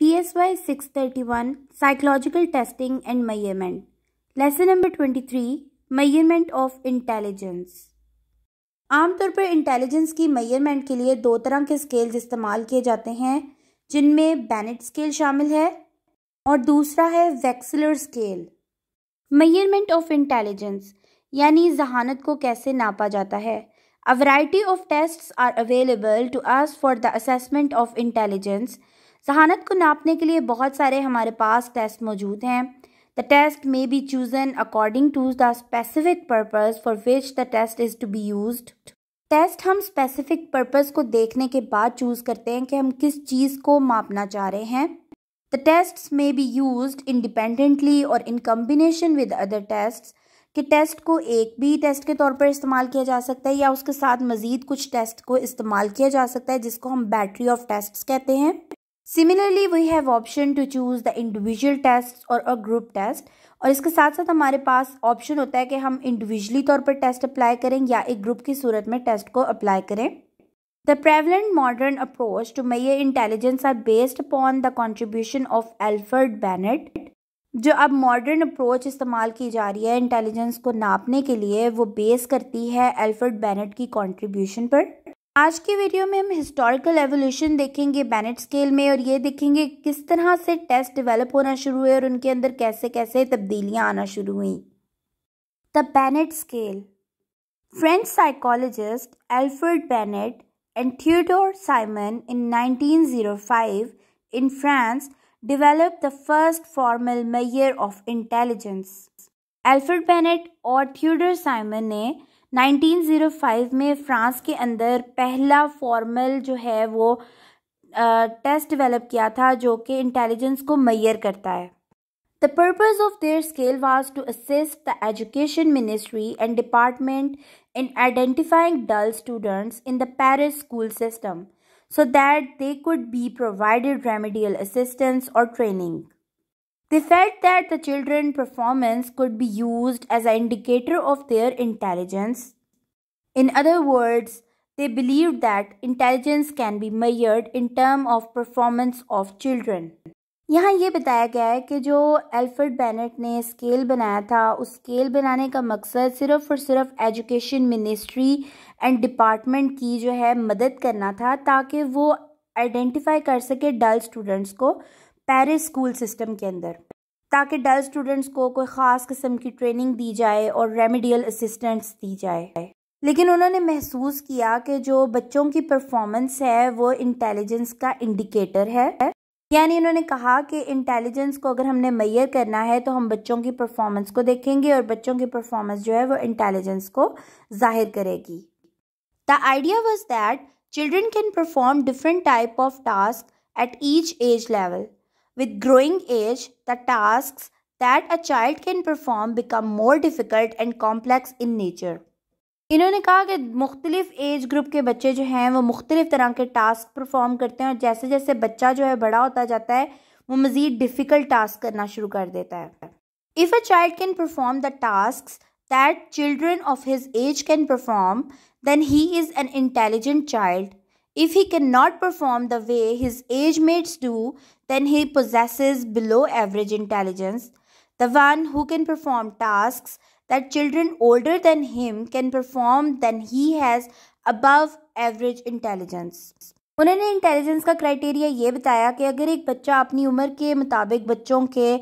PSY 631 Psychological Testing and Measurement. Lesson number 23 Measurement of Intelligence. आमतौर पर intelligence की मेयरमेंट के लिए दो तरह के स्केल्स इस्तेमाल किए जाते हैं जिनमें बैनेट स्केल शामिल है और दूसरा है Wechsler scale measurement of intelligence यानी जहानत को कैसे नापा जाता है a variety of tests are available to us for the assessment of intelligence सहानत को नापने के लिए बहुत सारे हमारे पास टेस्ट मौजूद हैं the test may be chosen according to the specific purpose for which the test is to be use test हम स्पेसिफिक पर्पज़ को देखने के बाद चूज़ करते हैं कि हम किस चीज़ को मापना चाह रहे हैं the test may be use independently और in combination with other test कि टेस्ट को एक भी टेस्ट के तौर पर इस्तेमाल किया जा सकता है या उसके साथ मज़ीद कुछ टेस्ट को इस्तेमाल किया जा सकता है जिसको हम बैटरी ऑफ टेस्ट कहते हैं similarly we have option to choose the individual test और अ ग्रुप टेस्ट और इसके साथ साथ हमारे पास ऑप्शन होता है कि हम इंडिविजुअली तौर पर टेस्ट अप्लाई करें या एक ग्रुप की सूरत में टेस्ट को अप्लाई करें the prevalent modern approach to Mayer intelligence are based upon the contribution of Alfred Binet जो अब मॉडर्न अप्रोच इस्तेमाल की जा रही है इंटेलिजेंस को नापने के लिए वो बेस करती है एल्फर्ड बैनट की कॉन्ट्रीब्यूशन पर आज की वीडियो में हम हिस्टोरिकल एवोल्यूशन देखेंगे बैनेट स्केल में और ये देखेंगे किस तरह से टेस्ट डेवलप होना शुरू हुए और उनके अंदर कैसे कैसे तब्दीलियां आना शुरू हुई the Binet scale French psychologist Alfred Binet and Theodore Simon in 1905 in France develop the first formal measure of intelligence Alfred Binet और थियोडोर साइमन ने 1905 में फ्रांस के अंदर पहला फॉर्मल जो है वो टेस्ट डेवलप किया था जो कि इंटेलिजेंस को मैयर करता है the purpose of their scale was to assist the education ministry and department in identifying dull students in the Paris school system so that they could be provided remedial assistance और training They felt that the children's performance could be used as an indicator of their intelligence. In other words, they believed that intelligence can be measured in terms of performance of children. यहाँ ये बताया गया है कि जो Alford Bennett ने scale बनाया था उस स्केल बनाने का मकसद सिर्फ और सिर्फ एजुकेशन मिनिस्ट्री एंड डिपार्टमेंट की जो है मदद करना था ताकि वो आइडेंटिफाई कर सके डल स्टूडेंट्स को पेरिस स्कूल सिस्टम के अंदर ताकि डल स्टूडेंट्स को कोई ख़ास किस्म की ट्रेनिंग दी जाए और रेमेडियल असिस्टेंस दी जाए लेकिन उन्होंने महसूस किया कि जो बच्चों की परफॉर्मेंस है वो इंटेलिजेंस का इंडिकेटर है यानी उन्होंने कहा कि इंटेलिजेंस को अगर हमने मैयर करना है तो हम बच्चों की परफॉर्मेंस को देखेंगे और बच्चों की परफॉर्मेंस जो है वो इंटेलिजेंस को जाहिर करेगी the idea was that children can perform different type of task at each age level With growing age, the tasks that a child can perform become more difficult and complex in nature. इन्होंने कहा कि मुख्तलिफ as group के बच्चे जो हैं वो मुख्तलिफ तरह के टास्क परफॉर्म करते हैं और जैसे जैसे बच्चा जो है बड़ा होता जाता है वो मज़ीद डिफ़िकल्ट टास्क करना शुरू कर देता है if a child can perform the task that children of his age can perform then he is an intelligent child If he cannot perform the way his age mates do, then he possesses below average intelligence. The one who can perform tasks that children older than him can perform then he has above average intelligence. उन्होंने intelligence का criteria ये बताया कि अगर एक बच्चा अपनी उम्र के मुताबिक बच्चों के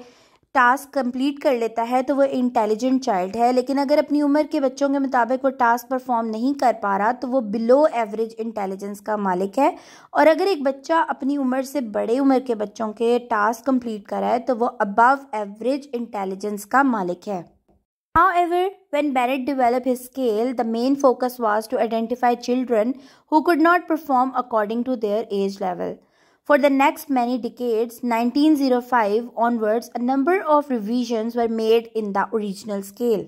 टास्क कंप्लीट कर लेता है तो वो इंटेलिजेंट चाइल्ड है लेकिन अगर अपनी उम्र के बच्चों के मुताबिक वो टास्क परफॉर्म नहीं कर पा रहा तो वो बिलो एवरेज इंटेलिजेंस का मालिक है और अगर एक बच्चा अपनी उम्र से बड़े उम्र के बच्चों के टास्क कंप्लीट कराए तो वो अबव एवरेज इंटेलिजेंस का मालिक है ever when Binet develop his scale the main focus was to identify children who could not perform according to their age level For the next many decades, 1905 onwards, a number of revisions were made in the original scale.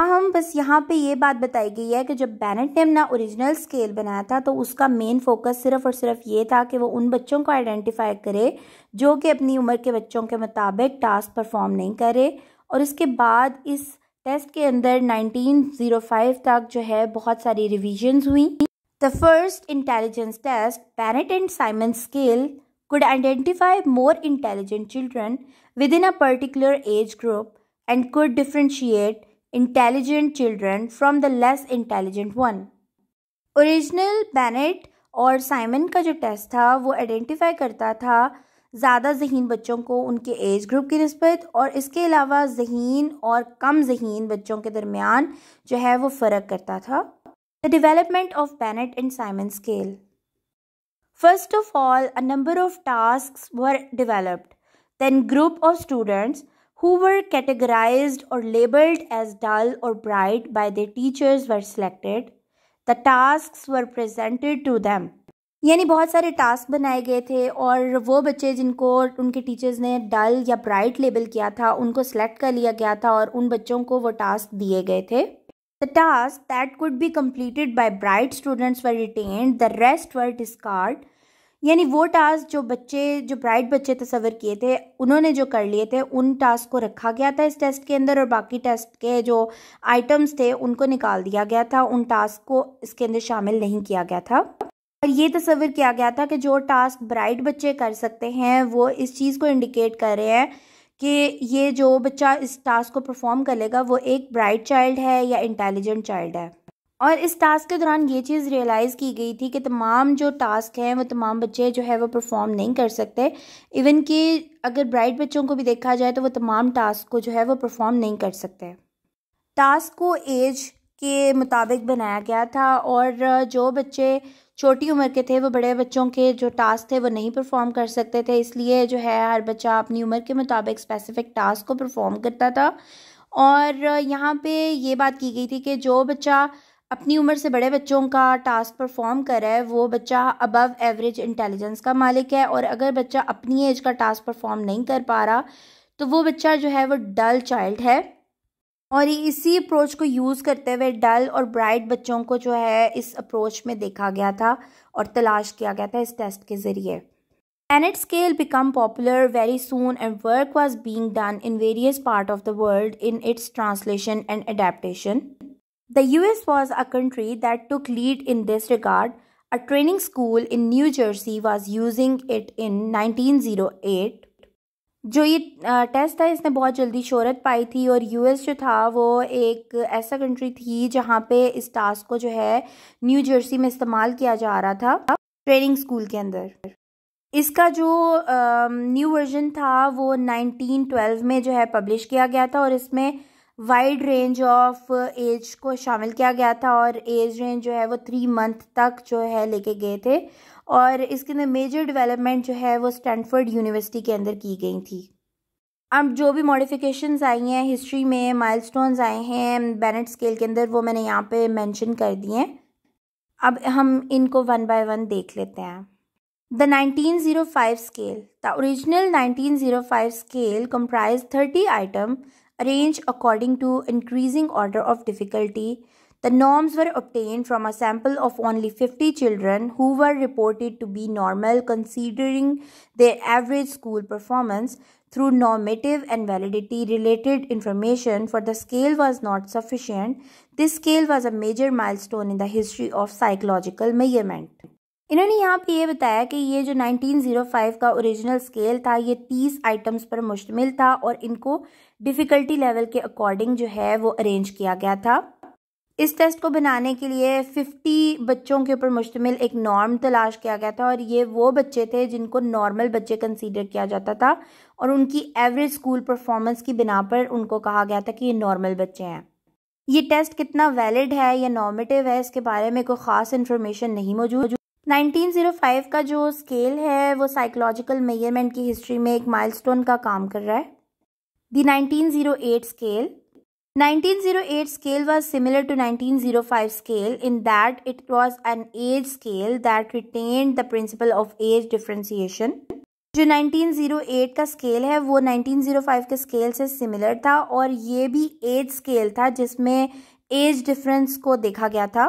हम बस यहाँ पे ये बात बताई गई है कि जब बैनेट ने अपना ओरिजिनल स्केल बनाया था तो उसका मेन फोकस सिर्फ और सिर्फ ये था कि वो उन बच्चों को आइडेंटिफाई करे जो कि अपनी उम्र के बच्चों के मुताबिक टास्क परफॉर्म नहीं करे और इसके बाद इस टेस्ट के अंदर 1905 तक जो है बहुत सारी रिविजन्स हुई The first intelligence test, Bennett and Simon scale, could identify more intelligent children within a particular age group and could differentiate intelligent children from the less intelligent one. Original बैनेट और Simon का जो test था वो identify करता था ज़्यादा जहीन बच्चों को उनके एज ग्रुप की नस्बत और इसके अलावा जहीन और कम जहीन बच्चों के दरमियान जो है वो फ़र्क करता था The development of Bennett and Simon scale. First of all, a number of tasks were developed. Then group of students who were categorized or labeled as dull or bright by their teachers were selected. The tasks were presented to them. यानी बहुत सारे task बनाए गए थे और वो बच्चे जिनको उनके टीचर्स ने डल या ब्राइट लेबल किया था उनको सेलेक्ट कर लिया गया था और उन बच्चों को वो टास्क दिए गए थे The tasks that could be completed by bright students were retained, the rest were discarded. यानी वो टास्क जो बच्चे जो ब्राइट बच्चे तस्वर किए थे उन्होंने जो कर लिए थे उन टास्क को रखा गया था इस टेस्ट के अंदर और बाकी टेस्ट के जो आइटम्स थे उनको निकाल दिया गया था उन टास्क को इसके अंदर शामिल नहीं किया गया था और ये तस्वर किया गया था कि जो टास्क ब्राइट बच्चे कर सकते हैं वो इस चीज़ को इंडिकेट कर रहे हैं कि ये जो बच्चा इस टास्क को परफॉर्म कर लेगा वो एक ब्राइट चाइल्ड है या इंटेलिजेंट चाइल्ड है और इस टास्क के दौरान ये चीज़ रियलाइज़ की गई थी कि तमाम जो टास्क हैं वो तमाम बच्चे जो है वो परफॉर्म नहीं कर सकते इवन कि अगर ब्राइट बच्चों को भी देखा जाए तो वो तमाम टास्क को जो है वो परफॉर्म नहीं कर सकते टास्क को एज के मुताबिक बनाया गया था और जो बच्चे छोटी उम्र के थे वो बड़े बच्चों के जो टास्क थे वो नहीं परफॉर्म कर सकते थे इसलिए जो है हर बच्चा अपनी उम्र के मुताबिक स्पेसिफिक टास्क को परफॉर्म करता था और यहाँ पे ये बात की गई थी कि जो बच्चा अपनी उम्र से बड़े बच्चों का टास्क परफॉर्म करा है वो बच्चा अबव एवरेज इंटेलिजेंस का मालिक है और अगर बच्चा अपनी एज का टास्क परफॉर्म नहीं कर पा रहा तो वो बच्चा जो है वो डल चाइल्ड है और इसी अप्रोच को यूज़ करते हुए डल और ब्राइट बच्चों को जो है इस अप्रोच में देखा गया था और तलाश किया गया था इस टेस्ट के ज़रिए Binet scale become popular very soon and work was being done in various part of the world in its translation and adaptation the U S was a country that took lead in this regard a training school in New Jersey was using it in nineteen zero eight जो ये test था इसने बहुत जल्दी शोहरत पाई थी और US जो था वो एक ऐसा कंट्री थी जहाँ पे इस टास्क को जो है न्यू जर्सी में इस्तेमाल किया जा रहा था ट्रेनिंग स्कूल के अंदर इसका जो न्यू वर्जन था वो 1912 में जो है पब्लिश किया गया था और इसमें वाइड रेंज ऑफ एज को शामिल किया गया था और एज रेंज जो है वो थ्री मंथ तक जो है लेके गए थे और इसके अंदर मेजर डेवलपमेंट जो है वो स्टैनफोर्ड यूनिवर्सिटी के अंदर की गई थी अब जो भी मॉडिफिकेशंस आई हैं हिस्ट्री में माइलस्टोन्स आए हैं बैनट स्केल के अंदर वो मैंने यहाँ पे मेंशन कर दिए हैं अब हम इनको वन बाय वन देख लेते हैं scale 1905 scale. Nineteen zero 1905 scale comprise 30 item arrange according to increasing order of difficulty The norms were obtained from a sample of only 50 children who were reported to be normal considering their average school performance. Through normative and validity related information for the scale was not sufficient, this scale was a major milestone in the history of psychological measurement. इन्होंने यहाँ पे ये बताया कि ये जो 1905 का original scale था ये 30 आइटम्स पर मुश्तमिल था और इनको डिफ़िकल्टी लेवल के अकॉर्डिंग जो है वो अरेंज किया गया था इस टेस्ट को बनाने के लिए 50 बच्चों के ऊपर मुश्तमिल एक नॉर्म तलाश किया गया था और ये वो बच्चे थे जिनको नॉर्मल बच्चे कंसीडर किया जाता था और उनकी एवरेज स्कूल परफॉर्मेंस की बिना पर उनको कहा गया था कि ये नॉर्मल बच्चे हैं ये टेस्ट कितना वैलिड है या नॉर्मेटिव है इसके बारे में कोई ख़ास इन्फॉर्मेशन नहीं मौजूद 1905 का जो स्केल है वो साइकोलॉजिकल मेजरमेंट की हिस्ट्री में एक माइलस्टोन का काम कर रहा है the 1908 scale 1908 scale was similar to 1905 scale in that it was an age scale that retained the principle of age differentiation जो 1908 का स्केल है वो 1905 के स्केल से सिमिलर था और ये भी एज स्केल था जिसमें एज डिफरेंस को देखा गया था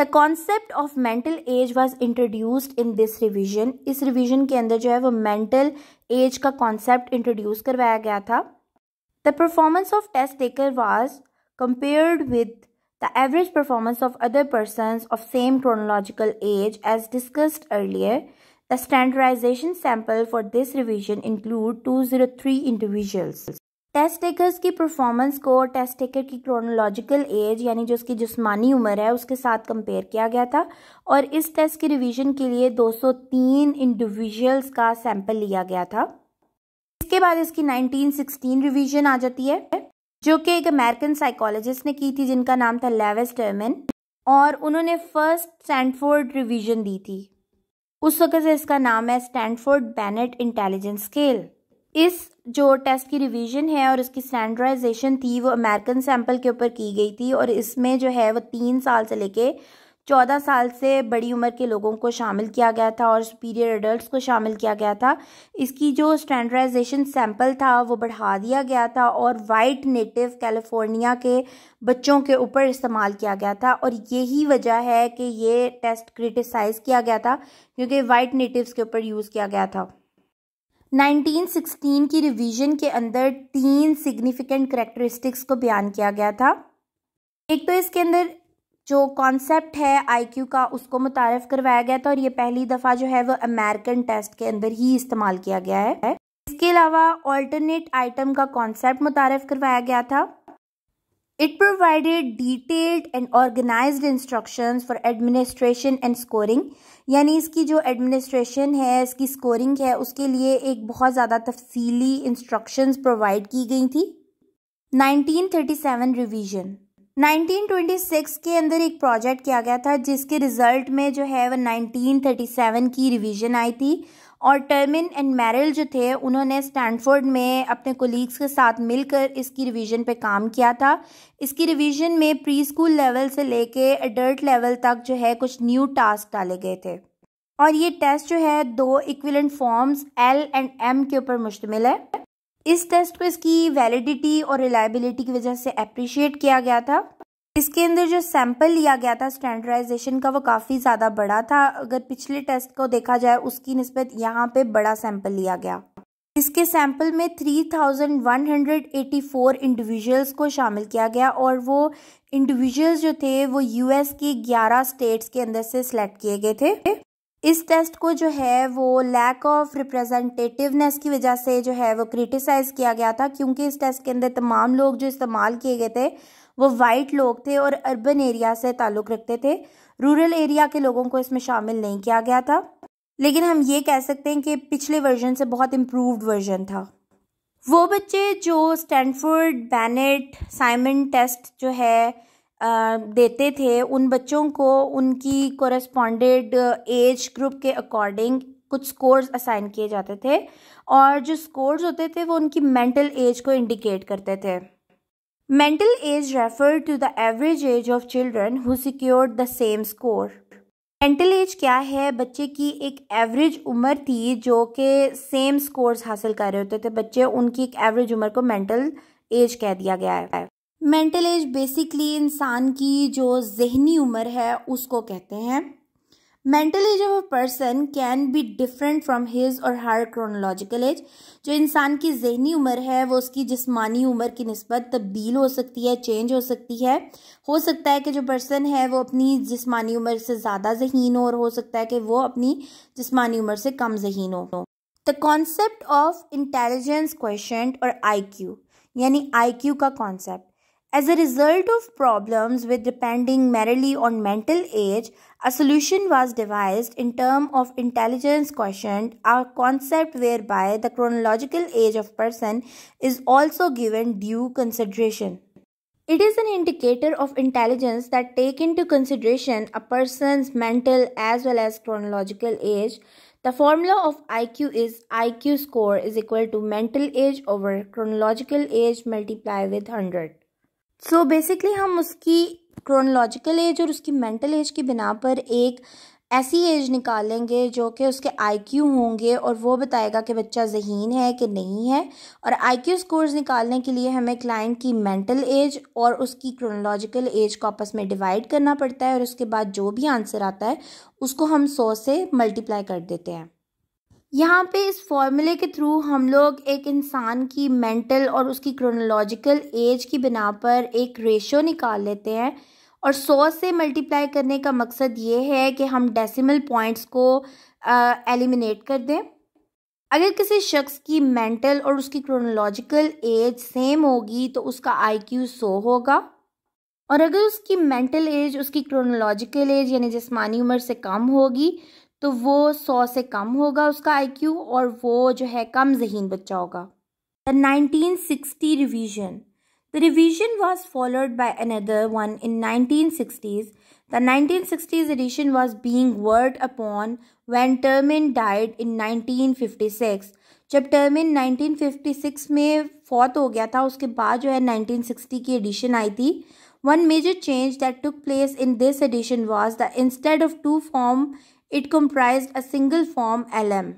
the concept of mental age was introduced in this revision इस रिविजन के अंदर जो है वो मेंटल एज का कॉन्सेप्ट इंट्रोड्यूस करवाया गया था The performance of test taker was compared with the average performance of other persons of same chronological age as discussed earlier. The standardization sample for this revision include 203 individuals. Test takers की performance को test taker की chronological age यानी जो उसकी जिस्मानी उम्र है उसके साथ कंपेयर किया गया था और इस टेस्ट की रिवीजन के लिए 203 इंडिविजुअल्स का सैंपल लिया गया था इसके बाद इसकी 1916 रिवीजन आ जाती है जो कि एक अमेरिकन साइकोलॉजिस्ट ने की थी जिनका नाम था लेविस टर्मिन और उन्होंने फर्स्ट स्टैंडफोर्ड रिवीजन दी थी उस वक्त से इसका नाम है स्टैंडफोर्ड बैनेट इंटेलिजेंस स्केल इस जो टेस्ट की रिवीजन है और इसकी स्टैंडर्डाइजेशन थी वो अमेरिकन सैंपल के ऊपर की गई थी और इसमें जो है वो तीन साल से लेके चौदह साल से बड़ी उम्र के लोगों को शामिल किया गया था और सुपीरियर एडल्ट्स को शामिल किया गया था इसकी जो स्टैंडर्डाइजेशन सैंपल था वो बढ़ा दिया गया था और वाइट नेटिव कैलिफोर्निया के बच्चों के ऊपर इस्तेमाल किया गया था और यही वजह है कि ये टेस्ट क्रिटिसाइज़ किया गया था क्योंकि वाइट नेटिवस के ऊपर यूज़ किया गया था 1916 की रिवीजन के अंदर तीन सिग्निफिकेंट करेक्टरिस्टिक्स को बयान किया गया था एक तो इसके अंदर जो कॉन्सेप्ट है आईक्यू का उसको मुतारफ़ करवाया गया था और ये पहली दफ़ा जो है वो अमेरिकन टेस्ट के अंदर ही इस्तेमाल किया गया है इसके अलावा ऑल्टरनेट आइटम का कॉन्सेप्ट मुतारफ़ करवाया गया था it provided detailed and organize instruction for administration and scoring यानी इसकी जो एडमिनिस्ट्रेशन है इसकी स्कोरिंग है उसके लिए एक बहुत ज़्यादा तफसीली इंस्ट्रक्शंस प्रोवाइड की गई थी 1937 रिविजन 1926 के अंदर एक प्रोजेक्ट किया गया था जिसके रिजल्ट में जो है वह 1937 की रिवीजन आई थी और टर्मिन एंड मैरल जो थे उन्होंने स्टैनफोर्ड में अपने कोलीग्स के साथ मिलकर इसकी रिवीजन पे काम किया था इसकी रिवीजन में प्री स्कूल लेवल से लेके एडल्ट लेवल तक जो है कुछ न्यू टास्क डाले गए थे और ये टेस्ट जो है दो equivalent forms L and M के ऊपर मुश्तमिल है इस टेस्ट को इसकी वैलिडिटी और रिलायबिलिटी की वजह से अप्रिशिएट किया गया था इसके अंदर जो सैंपल लिया गया था स्टैंडर्डाइजेशन का वो काफ़ी ज़्यादा बड़ा था अगर पिछले टेस्ट को देखा जाए उसकी नस्बत यहाँ पे बड़ा सैंपल लिया गया इसके सैंपल में 3,184 इंडिविजुअल्स को शामिल किया गया और वो इंडिविजुअल्स जो थे वो यूएस के 11 स्टेट्स के अंदर से सिलेक्ट किए गए थे इस टेस्ट को जो है वो लैक ऑफ रिप्रेजेंटेटिवनेस की वजह से जो है वो क्रिटिसाइज़ किया गया था क्योंकि इस टेस्ट के अंदर तमाम लोग जो इस्तेमाल किए गए थे वो वाइट लोग थे और अर्बन एरिया से ताल्लुक़ रखते थे रूरल एरिया के लोगों को इसमें शामिल नहीं किया गया था लेकिन हम ये कह सकते हैं कि पिछले वर्जन से बहुत इम्प्रूव्ड वर्जन था वो बच्चे जो स्टैनफोर्ड बैनेट साइमन टेस्ट जो है देते थे उन बच्चों को उनकी कोरस्पॉन्डेड एज ग्रुप के अकॉर्डिंग कुछ स्कोर्स असाइन किए जाते थे और जो स्कोर्स होते थे वो उनकी मेंटल एज को इंडिकेट करते थे mental age refer to the average age of children who secured the same score mental age क्या है बच्चे की एक एवरेज उम्र थी जो कि सेम स्कोर्स हासिल कर रहे होते थे बच्चे उनकी एक एवरेज उम्र को मेंटल एज कह दिया गया है मेंटल एज बेसिकली इंसान की जो जहनी उम्र है उसको कहते हैं mental age of a person can be different from his और हर क्रोनोलॉजिकल एज जो इंसान की जहनी उम्र है वो उसकी जिसमानी उम्र की नस्बत तब्दील हो सकती है चेंज हो सकती है हो सकता है कि जो पर्सन है वो अपनी जिसमानी उम्र से ज़्यादा जहीन हो और हो सकता है कि वो अपनी जिसमानी उम्र से कम जहीन हो the concept of intelligence question और आई क्यू यानी आई क्यू का concept As a result of problems with depending merely on mental age, a solution was devised in terms of intelligence quotient, a concept whereby the chronological age of person is also given due consideration. It is an indicator of intelligence that take into consideration a person's mental as well as chronological age. The formula of IQ is IQ score is equal to mental age over chronological age multiplied with 100. So so basically हम उसकी chronological as और उसकी mental as की बिना पर एक ऐसी as निकालेंगे जो कि उसके आईक्यू होंगे और वो बताएगा कि बच्चा जहीन है कि नहीं है और आईक्यू स्कोर्स निकालने के लिए हमें क्लाइंट की मेंटल एज और उसकी क्रोनोलॉजिकल एज को आपस में डिवाइड करना पड़ता है और उसके बाद जो भी आंसर आता है उसको हम सौ से मल्टीप्लाई कर देते हैं यहाँ पे इस फॉर्मूले के थ्रू हम लोग एक इंसान की मेंटल और उसकी क्रोनोलॉजिकल एज की बिना पर एक रेशो निकाल लेते हैं और सौ से मल्टीप्लाई करने का मकसद ये है कि हम डेसिमल पॉइंट्स को एलिमिनेट कर दें अगर किसी शख्स की मेंटल और उसकी क्रोनोलॉजिकल एज सेम होगी तो उसका आईक्यू सौ होगा और अगर उसकी मेंटल एज उसकी क्रोनोलॉजिकल एज यानी जिसमानी उम्र से कम होगी तो वो सौ से कम होगा उसका आईक्यू और वो जो है कम जहीन बच्चा होगा the 1960 revision The revision was followed by another one in 1960s. The 1960s edition was being worked upon when Termin died in 1956. जब टर्मिन 1956 में फौत हो गया था उसके बाद जो है 1960 की एडिशन आई थी one major change that took place in this edition was the instead of two form it comprise a single form L M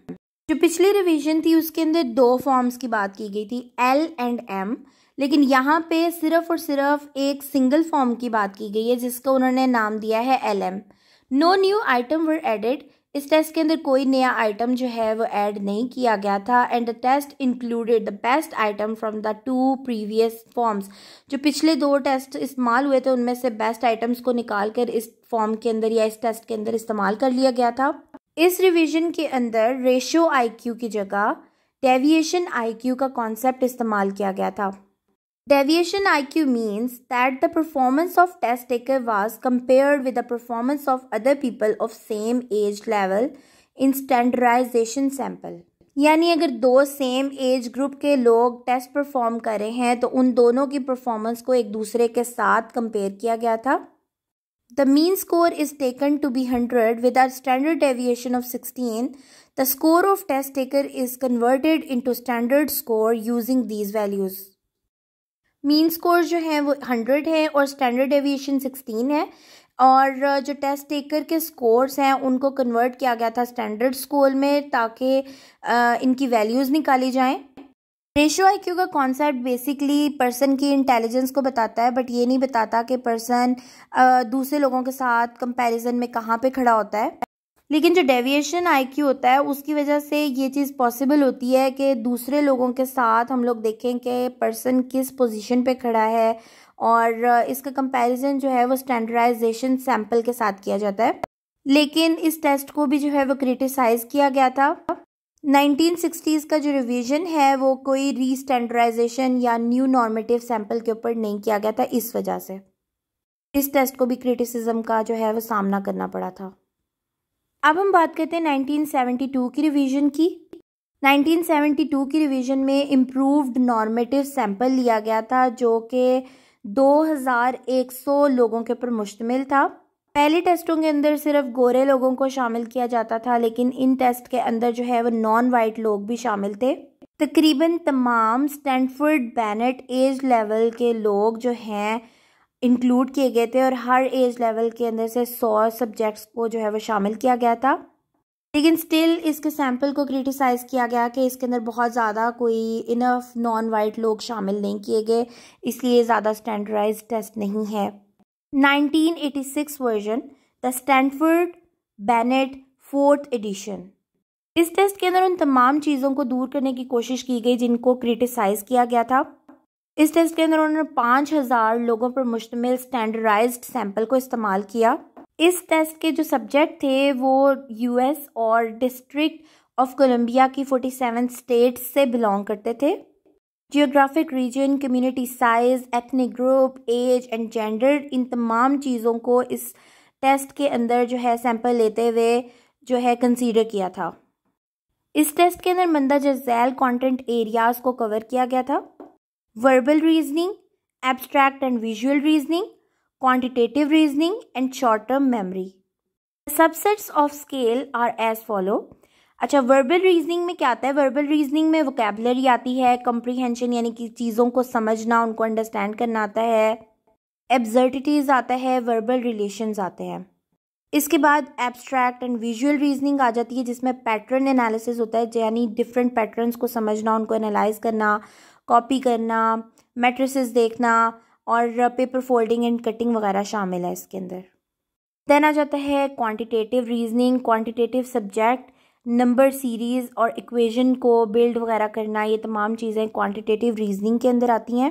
जो पिछली रिवीजन थी उसके अंदर दो फॉर्म्स की बात की गई थी एल एंड एम लेकिन यहाँ पे सिर्फ और सिर्फ एक सिंगल फॉर्म की बात की गई है जिसका उन्होंने नाम दिया है L M no new item were added इस टेस्ट के अंदर कोई नया आइटम जो है वो ऐड नहीं किया गया था and the test included the best item from the two previous forms जो पिछले दो टेस्ट इस्तेमाल हुए थे उनमें से बेस्ट आइटम्स को निकाल कर इस फॉर्म के अंदर या इस टेस्ट के अंदर इस्तेमाल कर लिया गया था इस रिविजन के अंदर रेशो आई की जगह डेविएशन आई का कॉन्सेप्ट इस्तेमाल किया गया था Deviation IQ means that the performance of test taker was compared with the performance of other people of same age level in standardization sample. यानी अगर दो सेम एज ग्रुप के लोग टेस्ट परफॉर्म कर रहे हैं तो उन दोनों की परफॉर्मेंस को एक दूसरे के साथ कंपेयर किया गया था the mean score is taken to be hundred with a standard deviation of sixteen the score of test taker is converted into standard score using these values mean score जो हैं वो हंड्रेड है और standard aviation sixteen है और जो test taker के scores हैं उनको कन्वर्ट किया गया था स्टैंडर्ड स्कोर में ताकि uh, इनकी वैल्यूज़ निकाली जाएं रेशो आईक्यू का कॉन्सेप्ट बेसिकली पर्सन की इंटेलिजेंस को बताता है बट ये नहीं बताता कि पर्सन uh, दूसरे लोगों के साथ कंपैरिजन में कहाँ पे खड़ा होता है लेकिन जो डेविएशन आईक्यू होता है उसकी वजह से ये चीज़ पॉसिबल होती है कि दूसरे लोगों के साथ हम लोग देखें कि पर्सन किस पोजीशन पे खड़ा है और इसका कंपैरिजन जो है वो स्टैंडर्डाइजेशन सैंपल के साथ किया जाता है लेकिन इस टेस्ट को भी जो है वो क्रिटिसाइज़ किया गया था 1960s का जो रिवीजन है वो कोई रीस्टैंडर्डाइजेशन या न्यू नॉर्मेटिव सैंपल के ऊपर नहीं किया गया था इस वजह से इस टेस्ट को भी क्रिटिसिज्म का जो है वो सामना करना पड़ा था अब हम बात करते हैं 1972 की रिवीजन की 1972 की रिवीजन में इम्प्रूव्ड नॉर्मेटिव सैंपल लिया गया था जो कि 2100 लोगों के ऊपर मुश्तमिल था पहले टेस्टों के अंदर सिर्फ गोरे लोगों को शामिल किया जाता था लेकिन इन टेस्ट के अंदर जो है वो नॉन वाइट लोग भी शामिल थे तकरीबन तमाम स्टैंडफर्ड बैनट एज लेवल के लोग जो हैं इंक्लूड किए गए थे और हर एज लेवल के अंदर से सौ सब्जेक्ट्स को जो है वो शामिल किया गया था लेकिन स्टिल इसके सैम्पल को क्रिटिसाइज़ किया गया कि इसके अंदर बहुत ज़्यादा कोई इनफ नॉन वाइट लोग शामिल नहीं किए गए इसलिए ज़्यादा स्टैंडर्डाइज टेस्ट नहीं है 1986 version the Stanford Binet fourth edition इस टेस्ट के अंदर उन तमाम चीज़ों को दूर करने की कोशिश की गई जिनको क्रिटिसाइज़ किया गया था इस टेस्ट के अंदर उन्होंने पाँच हज़ार लोगों पर मुश्तमिल स्टैंडर्डाइज्ड सैंपल को इस्तेमाल किया इस टेस्ट के जो सब्जेक्ट थे वो यूएस और डिस्ट्रिक्ट ऑफ कोलंबिया की फोर्टी सेवन स्टेट से बिलोंग करते थे geographic region community size ethnic group age and gender इन तमाम चीज़ों को इस टेस्ट के अंदर जो है सैंपल लेते हुए जो है कंसीडर किया था इस टेस्ट के अंदर मंदा जैल कंटेंट एरियाज़ को कवर किया गया था verbal reasoning, abstract and visual reasoning, quantitative reasoning and short-term memory. The subsets of scale are as follow. अच्छा वर्बल रीजनिंग में क्या आता है वर्बल रीजनिंग में वोकेबलरी आती है कंप्रीहेंशन यानी कि चीज़ों को समझना उनको अंडरस्टैंड करना आता है एब्जर्टिटीज़ आता है वर्बल रिलेशन आते हैं इसके बाद एब्स्ट्रैक्ट एंड विजुअल रीजनिंग आ जाती है जिसमें पैटर्न एनालिसिस होता है यानी डिफरेंट पैटर्न्स को समझना उनको एनालाइज करना कॉपी करना मेट्रिस देखना और पेपर फोल्डिंग एंड कटिंग वगैरह शामिल है इसके अंदर देन आ जाता है quantitative reasoning quantitative subject number series और इक्वेशन को बिल्ड वगैरह करना ये तमाम चीज़ें क्वांटिटेटिव रीजनिंग के अंदर आती हैं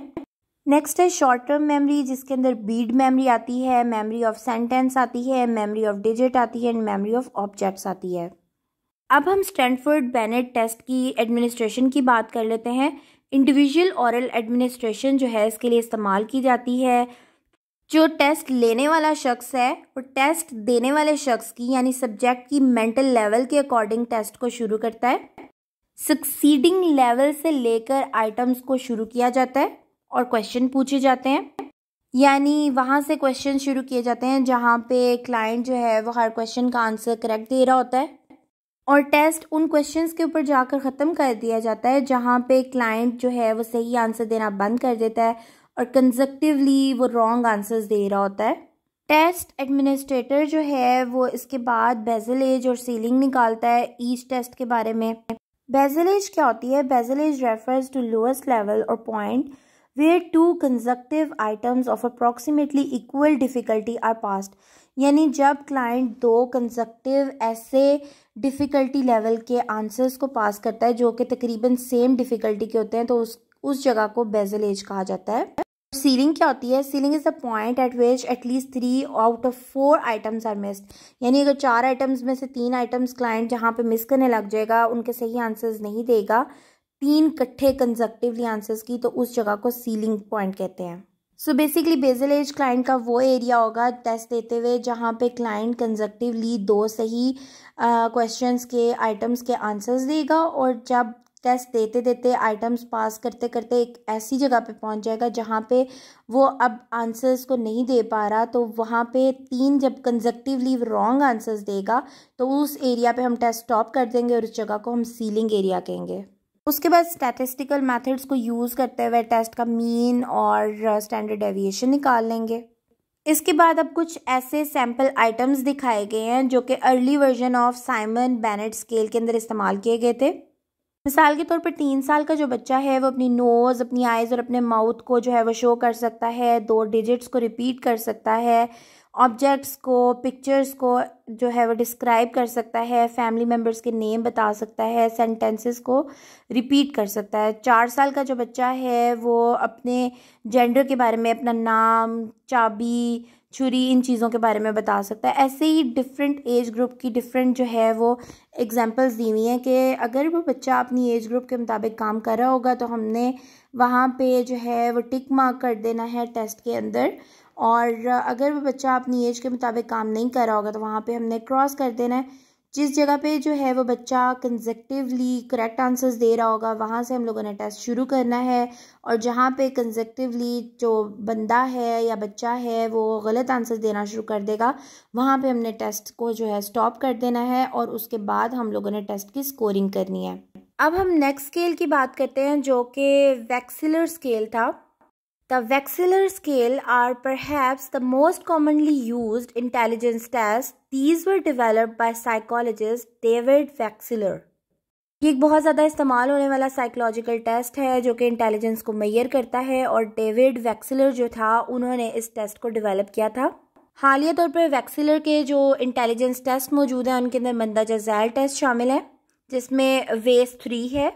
नेक्स्ट है शॉर्ट टर्म मेमोरी जिसके अंदर बीड मेमोरी आती है मेमोरी ऑफ सेंटेंस आती है मेमोरी ऑफ डिजिट आती है एंड मेमोरी ऑफ ऑब्जेक्ट्स आती है अब हम स्टैनफोर्ड बेनेट टेस्ट की एडमिनिस्ट्रेशन की बात कर लेते हैं इंडिविजुअल औरल एडमिनिस्ट्रेशन जो है इसके लिए इस्तेमाल की जाती है जो टेस्ट लेने वाला शख्स है और टेस्ट देने वाले शख्स की यानी सब्जेक्ट की मेंटल लेवल के अकॉर्डिंग टेस्ट को शुरू करता है सक्सीडिंग लेवल से लेकर आइटम्स को शुरू किया जाता है और क्वेश्चन पूछे जाते हैं यानी वहाँ से क्वेश्चन शुरू किए जाते हैं जहाँ पे क्लाइंट जो है वो हर क्वेश्चन का आंसर करेक्ट दे रहा होता है और टेस्ट उन क्वेश्चंस के ऊपर जाकर ख़त्म कर दिया जाता है जहाँ पे क्लाइंट जो है वो सही आंसर देना बंद कर देता है और कंजक्टिवली वो रॉन्ग आंसर्स दे रहा होता है टेस्ट एडमिनिस्ट्रेटर जो है वो इसके बाद बेजलेज और सीलिंग निकालता है ईच टेस्ट के बारे में बेजलेज क्या होती है basal age refers to lowest level और point where two conjunctive items of approximately equal difficulty are passed यानी जब क्लाइंट दो कंजक्टिव ऐसे डिफ़िकल्टी लेवल के आंसर्स को पास करता है जो कि तकरीबन सेम डिफ़िकल्टी के होते हैं तो उस उस जगह को बेजल एज कहा जाता है सीलिंग क्या होती है ceiling is the point at which at least three out of four items are missed यानी अगर चार आइटम्स में से तीन आइटम्स क्लाइंट जहाँ पे मिस करने लग जाएगा उनके सही आंसर्स नहीं देगा तीन कट्ठे कंजक्टिवली आंसर्स की तो उस जगह को सीलिंग पॉइंट कहते हैं so basically basal age client का वो एरिया होगा टेस्ट देते हुए जहाँ पे क्लाइंट कंजक्टिवली दो सही क्वेश्चंस uh, के आइटम्स के आंसर्स देगा और जब टेस्ट देते देते आइटम्स पास करते करते एक ऐसी जगह पे पहुंच जाएगा जहाँ पे वो अब आंसर्स को नहीं दे पा रहा तो वहाँ पे तीन जब कंजक्टिवली रॉन्ग आंसर्स देगा तो उस एरिया पे हम टेस्ट स्टॉप कर देंगे और उस जगह को हम सीलिंग एरिया कहेंगे उसके बाद स्टैटिस्टिकल मेथड्स को यूज़ करते हुए टेस्ट का मीन और स्टैंडर्ड uh, एविएशन निकाल लेंगे इसके बाद अब कुछ ऐसे सैम्पल आइटम्स दिखाए गए हैं जो कि early version of Simon Binet scale के अंदर इस्तेमाल किए गए थे मिसाल के तौर पर तीन साल का जो बच्चा है वो अपनी नोज़ अपनी आइज़ और अपने माउथ को जो है वो शो कर सकता है दो डिजिट्स को रिपीट कर सकता है ऑब्जेक्ट्स को पिक्चर्स को जो है वो डिस्क्राइब कर सकता है फैमिली मेम्बर्स के नेम बता सकता है सेंटेंसेस को रिपीट कर सकता है चार साल का जो बच्चा है वो अपने जेंडर के बारे में अपना नाम चाबी छुरी इन चीज़ों के बारे में बता सकता है ऐसे ही डिफरेंट एज ग्रुप की डिफरेंट जो है वो एग्जांपल्स दी हुई हैं कि अगर वो बच्चा अपनी एज ग्रुप के मुताबिक काम कर रहा होगा तो हमने वहाँ पे जो है वो टिक मार्क कर देना है टेस्ट के अंदर और अगर वो बच्चा अपनी एज के मुताबिक काम नहीं कर रहा होगा तो वहाँ पे हमने क्रॉस कर देना है जिस जगह पे जो है वो बच्चा कंजेक्टिवली करेक्ट आंसर्स दे रहा होगा वहाँ से हम लोगों ने टेस्ट शुरू करना है और जहाँ पे कंजेक्टिवली जो बंदा है या बच्चा है वो गलत आंसर्स देना शुरू कर देगा वहाँ पे हमने टेस्ट को जो है स्टॉप कर देना है और उसके बाद हम लोगों ने टेस्ट की स्कोरिंग करनी है अब हम नेक्स्ट स्केल की बात करते हैं जो कि वैक्सीलर स्केल था The Wechsler scale are perhaps the most commonly used intelligence tests. These were developed by psychologist David Wechsler. ये एक बहुत ज़्यादा इस्तेमाल होने वाला साइकोलॉजिकल टेस्ट है जो कि इंटेलिजेंस को मैयर करता है और डेविड वैक्सिलर जो था उन्होंने इस टेस्ट को डेवलप किया था हालिया तौर पर वैक्सिलर के जो इंटेलिजेंस टेस्ट मौजूद हैं उनके अंदर मंदा जजायल टेस्ट शामिल है जिसमें वेस थ्री है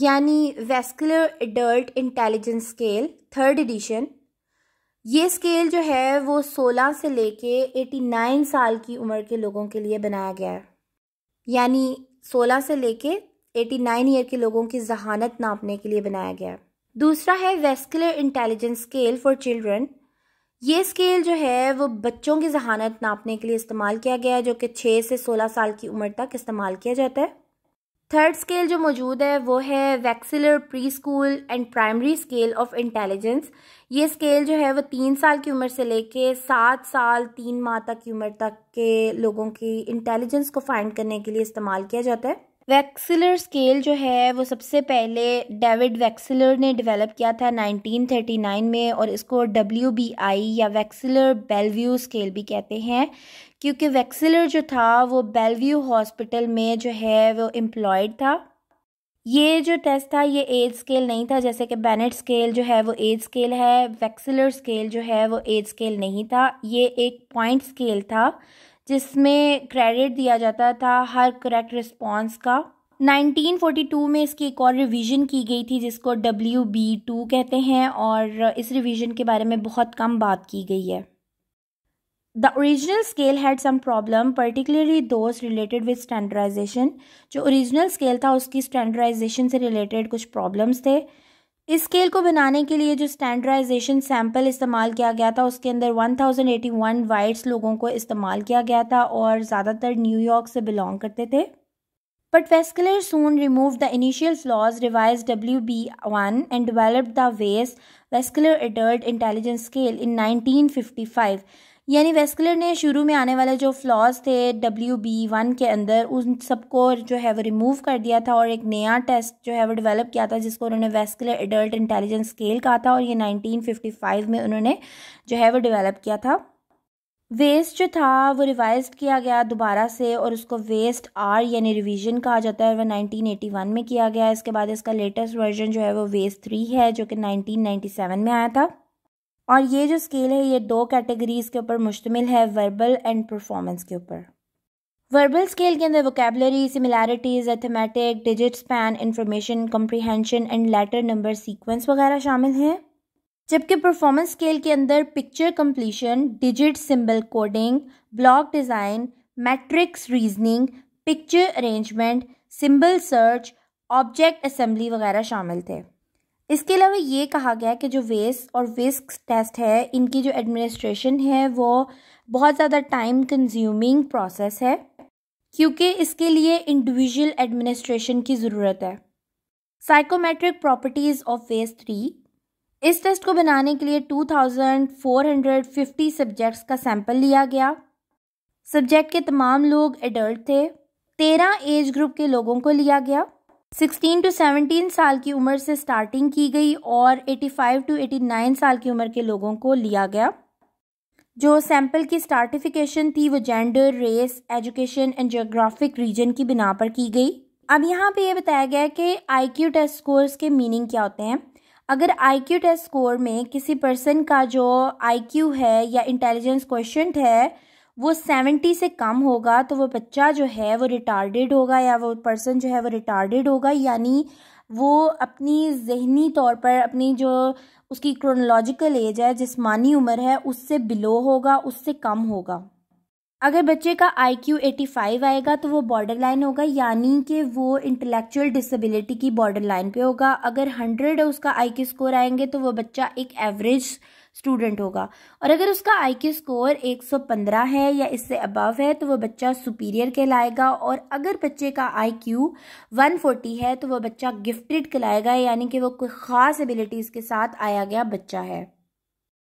यानी Wechsler adult intelligence scale third edition ये स्केल जो है वो सोलह से लेके नाइन साल की उम्र के लोगों के लिए बनाया गया है यानी सोलह से लेके नाइन ईयर के लोगों की जहानत नापने के लिए बनाया गया है दूसरा है Wechsler intelligence scale for children ये स्केल जो है वो बच्चों की जहानत नापने के लिए इस्तेमाल किया गया है जो कि छः से सोलह साल की उम्र तक इस्तेमाल किया जाता है थर्ड स्केल जो मौजूद है वो है Wechsler preschool and primary scale of intelligence ये स्केल जो है वो तीन साल की उम्र से लेके सात साल तीन माह तक की उम्र तक के लोगों की इंटेलिजेंस को फाइंड करने के लिए इस्तेमाल किया जाता है वैक्सीलर स्केल जो है वो सबसे पहले डेविड वैक्सीलर ने डेवलप किया था 1939 में और इसको डब्ल्यू बी आई या वैक्सीलर बेलव्यू स्केल भी कहते हैं क्योंकि वैक्सीलर जो था वो बेलव्यू हॉस्पिटल में जो है वो एम्प्लॉयड था ये जो टेस्ट था ये एज स्केल नहीं था जैसे कि बेनेट स्केल जो है वो एज स्केल है वैक्सीलर स्केल जो है वो एज स्केल नहीं था ये एक पॉइंट स्केल था जिसमें क्रेडिट दिया जाता था हर करेक्ट रिस्पॉन्स का 1942 में इसकी एक और रिवीजन की गई थी जिसको डब्ल्यू बी टू कहते हैं और इस रिवीजन के बारे में बहुत कम बात की गई है the original scale had some problem particularly those related with standardization जो ओरिजिनल स्केल था उसकी स्टैंडर्डाइजेशन से रिलेटेड कुछ प्रॉब्लम्स थे इस स्केल को बनाने के लिए जो स्टैंडर्डाइजेशन सैंपल इस्तेमाल किया गया था उसके अंदर 1081 वाइट्स लोगों को इस्तेमाल किया गया था और ज़्यादातर न्यूयॉर्क से बिलोंग करते थे but Wechsler soon remove the initial flaws revise W B one and develop the west Wechsler adult intelligence scale in nineteen fifty five यानी वेस्कुलर ने शुरू में आने वाले जो फ्लॉज थे डब्ल्यू बी वन के अंदर उन सबको जो है वो रिमूव कर दिया था और एक नया टेस्ट जो है वो डेवलप किया था जिसको उन्होंने वेस्कुलर एडल्ट इंटेलिजेंस स्केल कहा था और ये 1955 में उन्होंने जो है वो डेवलप किया था वेस्ट जो था वो रिवाइज किया गया दोबारा से और उसको वेस्ट आर यानी रिवीजन कहा जाता है वह 1981 में किया गया इसके बाद इसका लेटेस्ट वर्जन जो है वो वेस्ट थ्री है जो कि 1997 में आया था और ये जो स्केल है ये दो कैटेगरीज के ऊपर मुश्तमिल है वर्बल एंड परफॉर्मेंस के ऊपर वर्बल स्केल के अंदर vocabulary similarities arithmetic digit span information comprehension and letter number sequence वगैरह शामिल हैं जबकि परफॉर्मेंस स्केल के अंदर picture completion digit symbol coding block design matrix reasoning picture arrangement symbol search object assembly वगैरह शामिल थे इसके अलावा ये कहा गया है कि जो वेस्ट और विस्क टेस्ट है इनकी जो एडमिनिस्ट्रेशन है वो बहुत ज़्यादा टाइम कंज्यूमिंग प्रोसेस है क्योंकि इसके लिए इंडिविजुअल एडमिनिस्ट्रेशन की ज़रूरत है psychometric properties of phase three इस टेस्ट को बनाने के लिए 2450 सब्जेक्ट्स का सैंपल लिया गया सब्जेक्ट के तमाम लोग एडल्ट थे तेरह एज ग्रुप के लोगों को लिया गया 16 टू 17 साल की उम्र से स्टार्टिंग की गई और 85 टू 89 साल की उम्र के लोगों को लिया गया जो सैंपल की स्टार्टिफिकेशन थी वो gender race education and geographic region की बिना पर की गई अब यहाँ पे ये बताया गया है कि आई क्यू टेस्ट स्कोर्स के मीनिंग क्या होते हैं अगर आई क्यू टेस्ट स्कोर में किसी पर्सन का जो आई क्यू है या इंटेलिजेंस क्वेश्चन है वो सेवेंटी से कम होगा तो वो बच्चा जो है वो रिटार्डेड होगा या वो पर्सन जो है वो रिटार्डेड होगा यानी वो अपनी जहनी तौर पर अपनी जो उसकी क्रोनोलॉजिकल एज है जिसमानी उम्र है उससे बिलो होगा उससे कम होगा अगर बच्चे का आई क्यू एटी फाइव आएगा तो वो बॉर्डर लाइन होगा यानी कि वो इंटेलेक्चुअल डिसेबिलिटी की बॉर्डर लाइन पे होगा अगर हंड्रेड उसका आई क्यू स्कोर आएंगे तो वो बच्चा एक एवरेज स्टूडेंट होगा और अगर उसका आई स्कोर 115 है या इससे अबव है तो वह बच्चा सुपीरियर कहलाएगा और अगर बच्चे का आई क्यू वन है तो वह बच्चा गिफ्टेड कहलाएगा यानी कि वह कोई ख़ास एबिलिटीज़ के साथ आया गया बच्चा है